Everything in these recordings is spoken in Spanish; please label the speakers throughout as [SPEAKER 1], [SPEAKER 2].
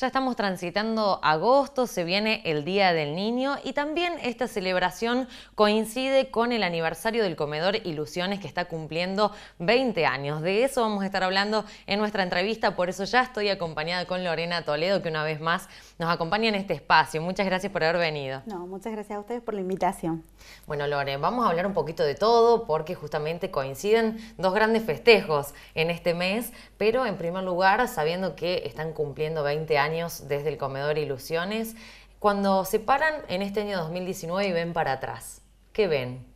[SPEAKER 1] Ya estamos transitando agosto, se viene el Día del Niño y también esta celebración coincide con el aniversario del comedor Ilusiones que está cumpliendo 20 años. De eso vamos a estar hablando en nuestra entrevista, por eso ya estoy acompañada con Lorena Toledo que una vez más nos acompaña en este espacio. Muchas gracias por haber venido.
[SPEAKER 2] No, muchas gracias a ustedes por la invitación.
[SPEAKER 1] Bueno, Lorena, vamos a hablar un poquito de todo porque justamente coinciden dos grandes festejos en este mes, pero en primer lugar, sabiendo que están cumpliendo 20 años, desde el comedor Ilusiones. Cuando se paran en este año 2019 y ven para atrás, ¿qué ven?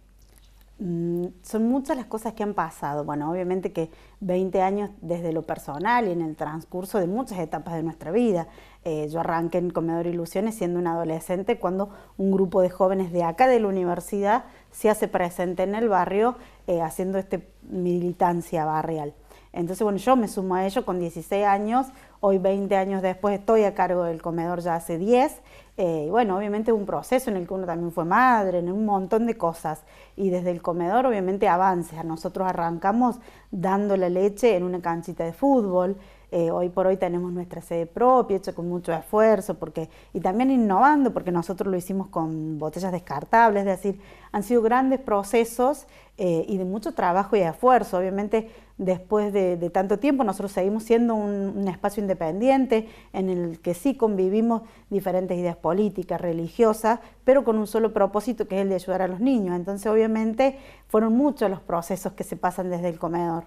[SPEAKER 2] Mm, son muchas las cosas que han pasado. Bueno, obviamente que 20 años desde lo personal y en el transcurso de muchas etapas de nuestra vida. Eh, yo arranqué en Comedor Ilusiones siendo una adolescente cuando un grupo de jóvenes de acá de la universidad se hace presente en el barrio eh, haciendo esta militancia barrial. Entonces, bueno, yo me sumo a ello con 16 años, Hoy, 20 años después, estoy a cargo del comedor ya hace 10. Eh, y bueno, obviamente un proceso en el que uno también fue madre, en un montón de cosas. Y desde el comedor, obviamente, avances. Nosotros arrancamos dando la leche en una canchita de fútbol. Eh, hoy por hoy tenemos nuestra sede propia, hecha con mucho esfuerzo, porque, y también innovando, porque nosotros lo hicimos con botellas descartables, es decir, han sido grandes procesos eh, y de mucho trabajo y esfuerzo. Obviamente, después de, tanto tiempo, nosotros seguimos siendo un, espacio independiente en el que sí convivimos diferentes ideas políticas, religiosas, pero con un solo propósito que es el de ayudar a los niños. Entonces, obviamente, fueron muchos los procesos que se pasan desde el comedor.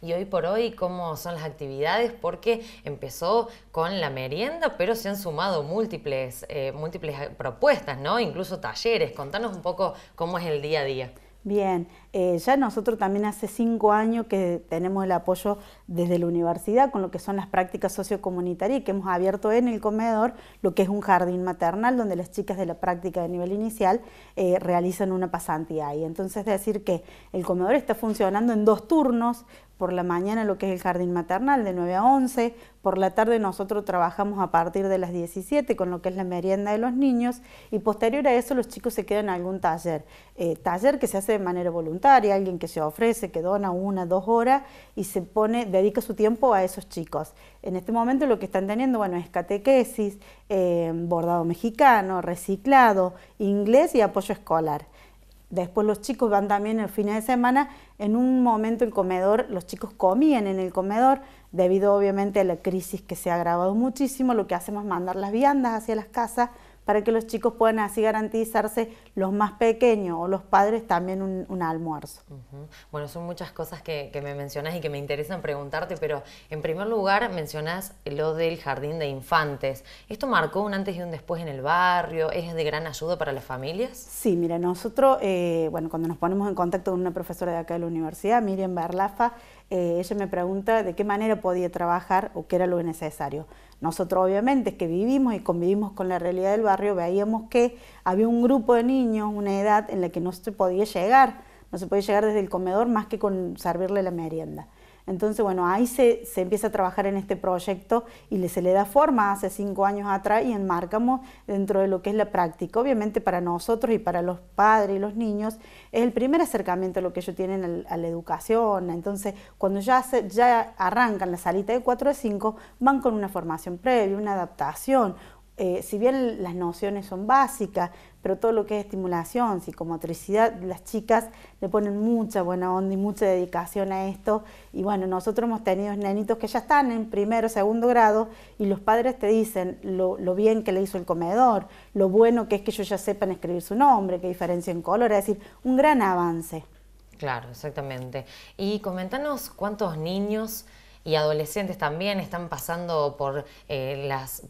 [SPEAKER 1] Y hoy por hoy, ¿cómo son las actividades? Porque empezó con la merienda, pero se han sumado múltiples, eh, múltiples eh, propuestas, ¿no? Incluso talleres. Contanos un poco cómo es el día a día.
[SPEAKER 2] Bien, eh, ya nosotros también hace cinco años que tenemos el apoyo desde la universidad con lo que son las prácticas sociocomunitarias que hemos abierto en el comedor lo que es un jardín maternal donde las chicas de la práctica de nivel inicial eh, realizan una pasantía. Y entonces decir que el comedor está funcionando en dos turnos, por la mañana lo que es el jardín maternal de 9 a 11, por la tarde nosotros trabajamos a partir de las 17 con lo que es la merienda de los niños y posterior a eso los chicos se quedan en algún taller, eh, taller que se hace de manera voluntaria, alguien que se ofrece, que dona una, dos horas y se pone, dedica su tiempo a esos chicos. En este momento lo que están teniendo, bueno, es catequesis, eh, bordado mexicano, reciclado, inglés y apoyo escolar después los chicos van también el fin de semana. En un momento el comedor, los chicos comían en el comedor, debido obviamente a la crisis que se ha agravado muchísimo, lo que hacemos es mandar las viandas hacia las casas para que los chicos puedan así garantizarse los más pequeños o los padres también un, almuerzo.
[SPEAKER 1] Bueno, son muchas cosas que, me mencionas y que me interesan preguntarte, pero en primer lugar mencionas lo del jardín de infantes. ¿Esto marcó un antes y un después en el barrio? ¿Es de gran ayuda para
[SPEAKER 2] las familias? Sí, mira, nosotros, eh, bueno, cuando nos ponemos en contacto con una profesora de acá de la universidad, Miriam Barlafa, eh, ella me pregunta de qué manera podía trabajar o qué era lo necesario. Nosotros obviamente que vivimos y convivimos con la realidad del barrio, veíamos que había un grupo de niños, una edad en la que no se podía llegar, no se podía llegar desde el comedor más que con servirle la merienda. Entonces, bueno, ahí se, empieza a trabajar en este proyecto y le, se le da forma hace cinco años atrás y enmarcamos dentro de lo que es la práctica. Obviamente para nosotros y para los padres y los niños es el primer acercamiento a lo que ellos tienen a la educación. Entonces, cuando ya, se, ya arrancan la salita de 4 a 5, van con una formación previa, una adaptación, eh, si bien las nociones son básicas, pero todo lo que es estimulación, psicomotricidad, las chicas le ponen mucha buena onda y mucha dedicación a esto. Y bueno, nosotros hemos tenido nenitos que ya están en primero, segundo grado y los padres te dicen lo, bien que le hizo el comedor, lo bueno que es que ellos ya sepan escribir su nombre, que en color, es decir, un gran avance.
[SPEAKER 1] Claro, exactamente. Y comentanos cuántos niños y adolescentes también están pasando eh,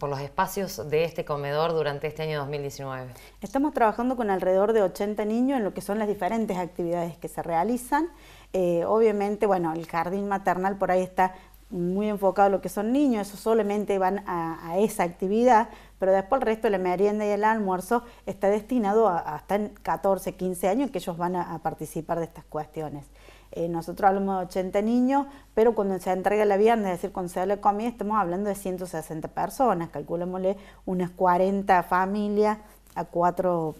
[SPEAKER 1] por, los espacios de este comedor durante este año 2019?
[SPEAKER 2] Estamos trabajando con alrededor de 80 niños en lo que son las diferentes actividades que se realizan. Eh, obviamente, bueno, el jardín maternal por ahí está muy enfocado a lo que son niños, eso solamente van a, esa actividad, pero después el resto, la merienda y el almuerzo, está destinado hasta en 14, 15 años que ellos van a participar de estas cuestiones. Eh, nosotros hablamos de 80 niños, pero cuando se entrega la vianda, es decir, cuando se la comida, estamos hablando de 160 personas, calculémosle unas 40 familias a cuatro,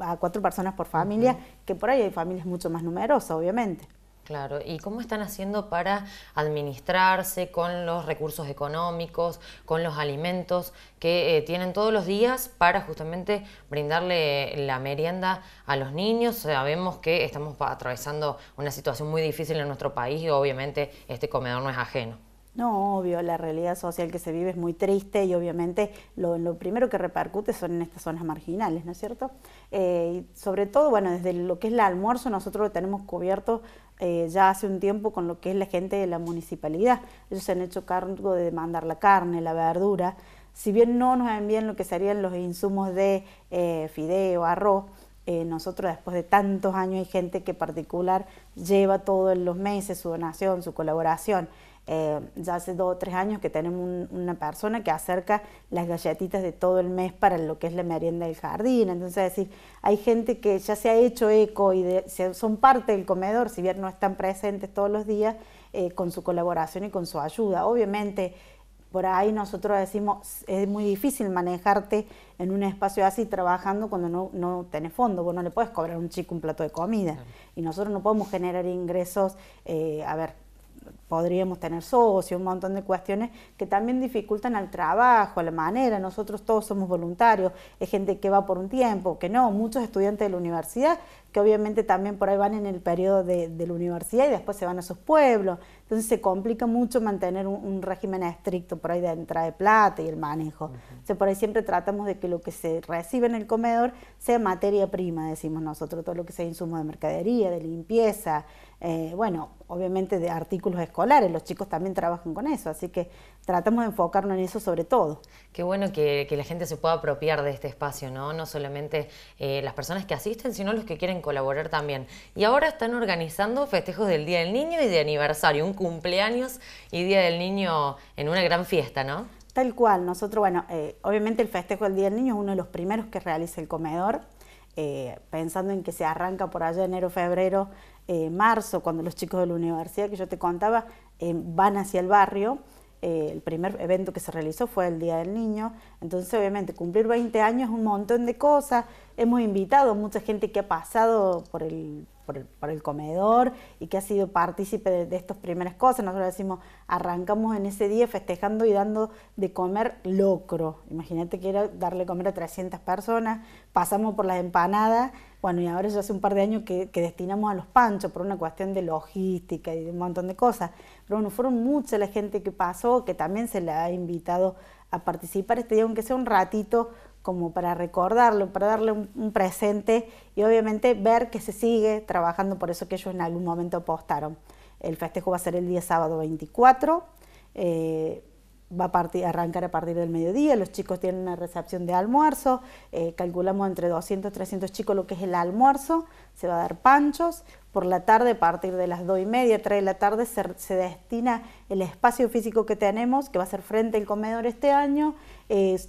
[SPEAKER 2] a cuatro personas por familia, que por ahí hay familias mucho más numerosas, obviamente.
[SPEAKER 1] Claro, ¿y cómo están haciendo para administrarse con los recursos económicos, con los alimentos que eh, tienen todos los días para justamente brindarle eh, la merienda a los niños? Sabemos que estamos atravesando una situación muy difícil en nuestro país y obviamente este comedor no es ajeno.
[SPEAKER 2] No, obvio, la realidad social que se vive es muy triste y obviamente lo, primero que repercute son en estas zonas marginales, ¿no es cierto? Eh, y sobre todo, bueno, desde lo que es el almuerzo nosotros lo tenemos cubierto eh, ya hace un tiempo con lo que es la gente de la municipalidad. Ellos se han hecho cargo de demandar la carne, la verdura. Si bien no nos envían lo que serían los insumos de eh, fideo, arroz, eh, nosotros después de tantos años hay gente que particular lleva todos los meses su donación, su colaboración. Eh, ya hace dos o tres años que tenemos una persona que acerca las galletitas de todo el mes para lo que es la merienda del jardín. Entonces, hay gente que ya se ha hecho eco y son parte del comedor, si bien no están presentes todos los días, eh, con su colaboración y con su ayuda. Obviamente, por ahí nosotros decimos, es muy difícil manejarte en un espacio así trabajando cuando no, no tenés fondo, vos no le puedes cobrar a un chico un plato de comida. Y nosotros no podemos generar ingresos, eh, a ver, podríamos tener socios, un montón de cuestiones que también dificultan al trabajo, a la manera. Nosotros todos somos voluntarios, es gente que va por un tiempo, que no, muchos estudiantes de la universidad que obviamente también por ahí van en el periodo de, la universidad y después se van a sus pueblos. Entonces se complica mucho mantener un, régimen estricto por ahí de entrada de plata y el manejo. o sea, por ahí siempre tratamos de que lo que se recibe en el comedor sea materia prima, decimos nosotros, todo lo que sea insumo de mercadería, de limpieza, eh, bueno, obviamente de artículos escolares, los chicos también trabajan con eso, así que tratamos de enfocarnos en eso sobre todo.
[SPEAKER 1] Qué bueno que, la gente se pueda apropiar de este espacio, ¿no? No solamente eh, las personas que asisten, sino los que quieren colaborar también. Y ahora están organizando festejos del Día del Niño y de aniversario, un cumpleaños y Día del Niño en una gran fiesta,
[SPEAKER 2] ¿no? Tal cual, nosotros, bueno, eh, obviamente el festejo del Día del Niño es uno de los primeros que realiza el comedor, eh, pensando en que se arranca por allá enero, febrero, eh, marzo, cuando los chicos de la universidad que yo te contaba eh, van hacia el barrio. el primer evento que se realizó fue el Día del Niño, entonces obviamente cumplir 20 años es un montón de cosas, hemos invitado a mucha gente que ha pasado por el por el, comedor y que ha sido partícipe de, estas primeras cosas. Nosotros decimos, arrancamos en ese día festejando y dando de comer locro. Imagínate que era darle comer a 300 personas, pasamos por las empanadas, bueno, y ahora ya hace un par de años que, destinamos a los panchos por una cuestión de logística y de un montón de cosas. Pero bueno, fueron mucha la gente que pasó, que también se la ha invitado a participar este día, aunque sea un ratito como para recordarlo, para darle un, presente y obviamente ver que se sigue trabajando por eso que ellos en algún momento apostaron. El festejo va a ser el día sábado 24 va a partir, arrancar a partir del mediodía, los chicos tienen una recepción de almuerzo, eh, calculamos entre 200 y 300 chicos lo que es el almuerzo, se va a dar panchos, por la tarde a partir de las 2 y media, 3 de la tarde se, destina el espacio físico que tenemos, que va a ser frente al comedor este año,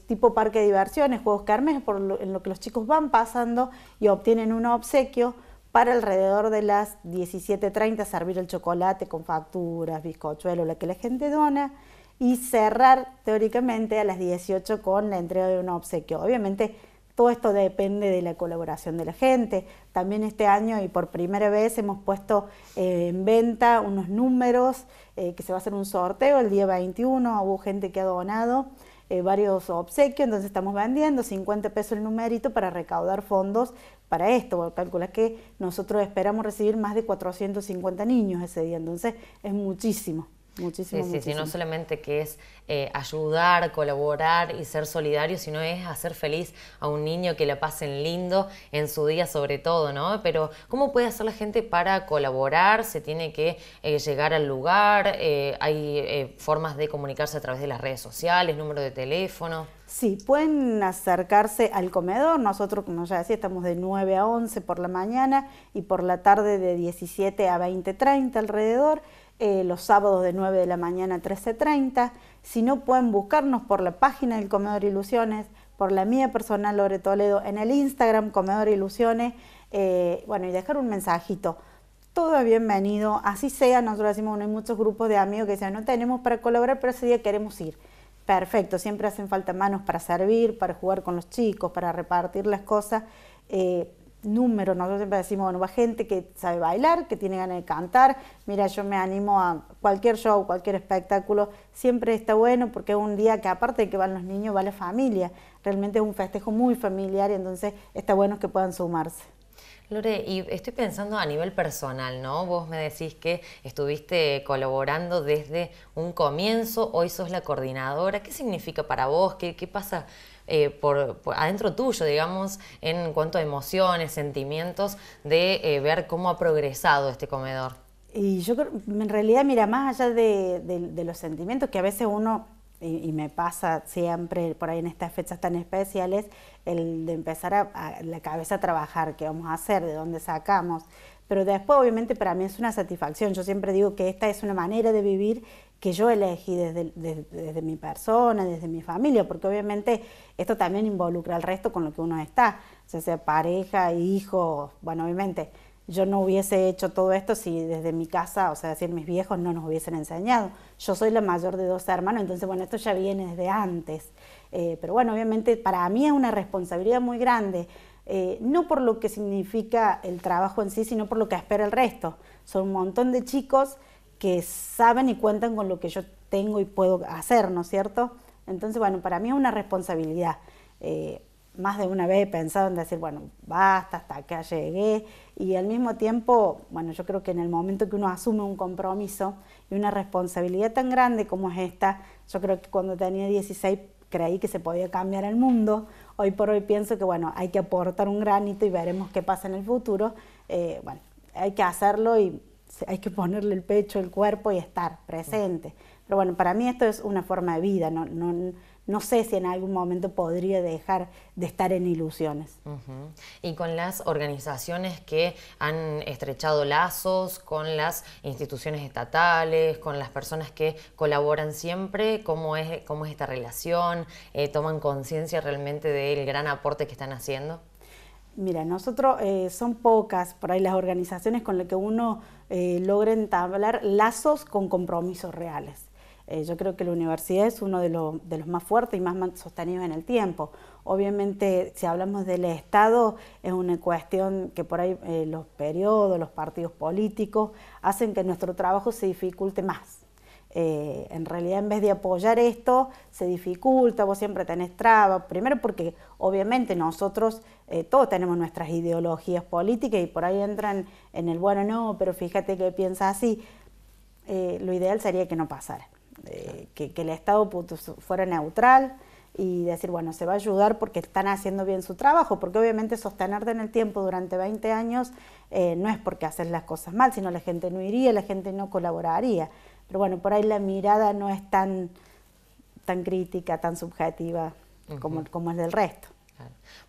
[SPEAKER 2] tipo parque de diversiones, juegos carmes, por en lo que los chicos van pasando y obtienen un obsequio para alrededor de las 17.30 servir el chocolate con facturas, bizcochuelo, lo que la gente dona y cerrar teóricamente a las 18 con la entrega de un obsequio. Obviamente todo esto depende de la colaboración de la gente. También este año y por primera vez hemos puesto eh, en venta unos números eh, que se va a hacer un sorteo el día 21. Hubo gente que ha donado eh, varios obsequios, entonces estamos vendiendo 50 pesos el numerito para recaudar fondos para esto. Calcula que nosotros esperamos recibir más de 450 niños ese día, entonces es muchísimo. Muchísimo, sí, sí, no
[SPEAKER 1] solamente que es eh, ayudar, colaborar y ser solidario, sino es hacer feliz a un niño que la pasen lindo en su día sobre todo, ¿no? Pero ¿cómo puede hacer la gente para colaborar? ¿Se tiene que eh, llegar al lugar? Eh, ¿Hay formas de comunicarse a través de las redes sociales, número de teléfono?
[SPEAKER 2] Sí, pueden acercarse al comedor. Nosotros, como ya decía, estamos de 9 a 11 por la mañana y por la tarde de 17 a 20.30 alrededor. Eh, los sábados de 9 de la mañana a 13.30. Si no, pueden buscarnos por la página del Comedor Ilusiones, por la mía personal, Lore Toledo, en el Instagram Comedor Ilusiones, eh, bueno, y dejar un mensajito. Todo es bienvenido, así sea, nosotros decimos, no hay muchos grupos de amigos que dicen, no tenemos para colaborar, pero ese día queremos ir. Perfecto, siempre hacen falta manos para servir, para jugar con los chicos, para repartir las cosas. Eh, Número, nosotros siempre decimos, bueno, va gente que sabe bailar, que tiene ganas de cantar, mira, yo me animo a cualquier show, cualquier espectáculo, siempre está bueno porque es un día que aparte de que van los niños, va la familia, realmente es un festejo muy familiar y entonces está bueno que puedan sumarse.
[SPEAKER 1] Lore, y estoy pensando a nivel personal, ¿no? Vos me decís que estuviste colaborando desde un comienzo, hoy sos la coordinadora. ¿Qué significa para vos? ¿Qué, qué pasa eh, por, adentro tuyo, digamos, en cuanto a emociones, sentimientos, de eh, ver cómo ha progresado este comedor?
[SPEAKER 2] Y yo creo, en realidad, mira, más allá de, los sentimientos que a veces uno y, me pasa siempre por ahí en estas fechas tan especiales, el de empezar a, la cabeza a trabajar, qué vamos a hacer, de dónde sacamos. Pero después, obviamente, para mí es una satisfacción. Yo siempre digo que esta es una manera de vivir que yo elegí desde, desde, mi persona, desde mi familia, porque obviamente esto también involucra al resto con lo que uno está, sea pareja, hijo, bueno, obviamente yo no hubiese hecho todo esto si desde mi casa, o sea, si mis viejos no nos hubiesen enseñado. Yo soy la mayor de dos hermanos, entonces, bueno, esto ya viene desde antes. Eh, pero bueno, obviamente para mí es una responsabilidad muy grande, eh, no por lo que significa el trabajo en sí, sino por lo que espera el resto. Son un montón de chicos que saben y cuentan con lo que yo tengo y puedo hacer, ¿no es cierto? Entonces, bueno, para mí es una responsabilidad. Eh, más de una vez he pensado en decir, bueno, basta, hasta acá llegué. Y al mismo tiempo, bueno, yo creo que en el momento que uno asume un compromiso y una responsabilidad tan grande como es esta, yo creo que cuando tenía 16 creí que se podía cambiar el mundo. Hoy por hoy pienso que, bueno, hay que aportar un granito y veremos qué pasa en el futuro. Eh, bueno, hay que hacerlo y hay que ponerle el pecho, el cuerpo y estar presente. Pero bueno, para mí esto es una forma de vida, no, no, no sé si en algún momento podría dejar de estar en ilusiones.
[SPEAKER 1] Y con las organizaciones que han estrechado lazos, con las instituciones estatales, con las personas que colaboran siempre, ¿cómo es, cómo es esta relación? Eh, ¿Toman conciencia realmente del gran aporte que están haciendo?
[SPEAKER 2] Mira, nosotros eh, son pocas por ahí las organizaciones con las que uno eh, logra entablar lazos con compromisos reales. Eh, yo creo que la universidad es uno de, de los más fuertes y más sostenidos en el tiempo. Obviamente, si hablamos del Estado, es una cuestión que por ahí los periodos, los partidos políticos, hacen que nuestro trabajo se dificulte más. Eh, en realidad en vez de apoyar esto, se dificulta, vos siempre tenés trabas, primero porque obviamente nosotros eh, todos tenemos nuestras ideologías políticas y por ahí entran en el bueno, no, pero fíjate que piensa así, eh, lo ideal sería que no pasara, que, que, el Estado fuera neutral y decir, bueno, se va a ayudar porque están haciendo bien su trabajo, porque obviamente sostenerte en el tiempo durante 20 años no es porque haces las cosas mal, sino la gente no iría, la gente no colaboraría. Pero bueno, por ahí la mirada no es tan, tan crítica, tan subjetiva como, es del resto.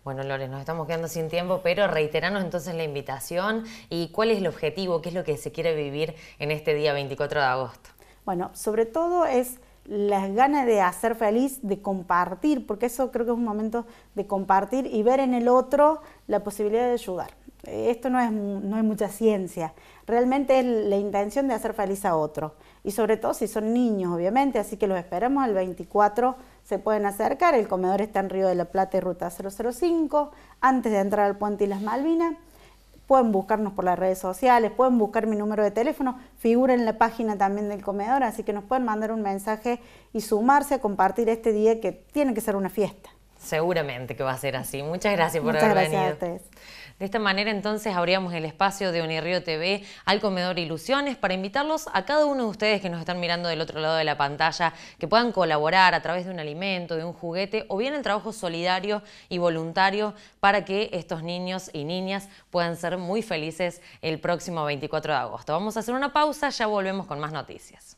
[SPEAKER 1] Bueno, Lore, nos estamos quedando sin tiempo, pero reiteranos entonces la invitación y cuál es el objetivo, qué es lo que se quiere vivir en este día 24 de agosto.
[SPEAKER 2] Bueno, sobre todo es las ganas de hacer feliz, de compartir, porque eso creo que es un momento de compartir y ver en el otro la posibilidad de ayudar. Esto no no es mucha ciencia, realmente es la intención de hacer feliz a otro y sobre todo si son niños, obviamente, así que los esperamos el 24 se pueden acercar, el comedor está en Río de la Plata y Ruta 005, antes de entrar al puente y las Malvinas. Pueden buscarnos por las redes sociales, pueden buscar mi número de teléfono, figura en la página también del comedor, así que nos pueden mandar un mensaje y sumarse a compartir este día que tiene que ser una fiesta. Seguramente que va a
[SPEAKER 1] ser así. Muchas gracias por Muchas haber gracias A ustedes. De esta manera entonces abríamos el espacio de Unirío TV al Comedor Ilusiones para invitarlos a cada uno de ustedes que nos están mirando del otro lado de la pantalla, que puedan colaborar a través de un alimento, de un juguete o bien el trabajo solidario y voluntario para que estos niños y niñas puedan ser muy felices el próximo 24 de agosto. Vamos a hacer una pausa, ya volvemos con más noticias.